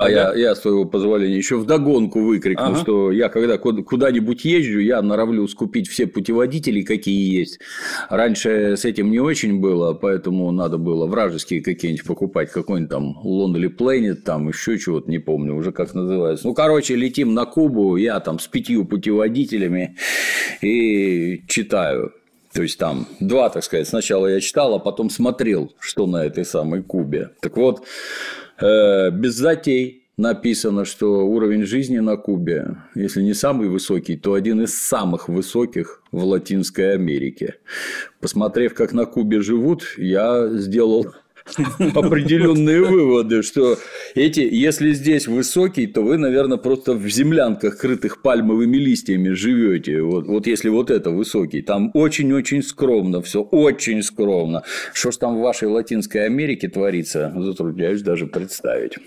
А да. я, я своего позволения еще вдогонку выкрикнул, ага. что я когда куда-нибудь езжу, я норовлю скупить все путеводители, какие есть. Раньше с этим не очень было, поэтому надо было вражеские какие-нибудь покупать, какой-нибудь там Lonely Planet, там еще чего-то, не помню уже как называется. Ну, короче, летим на Кубу, я там с пятью путеводителями и читаю. То есть там два, так сказать. Сначала я читал, а потом смотрел, что на этой самой Кубе. Так вот, Э, без затей написано, что уровень жизни на Кубе, если не самый высокий, то один из самых высоких в Латинской Америке. Посмотрев, как на Кубе живут, я сделал определенные выводы, что эти, если здесь высокий, то вы, наверное, просто в землянках, крытых пальмовыми листьями живете. Вот, вот если вот это высокий, там очень-очень скромно все, очень скромно. Что ж там в вашей Латинской Америке творится, затрудняюсь даже представить.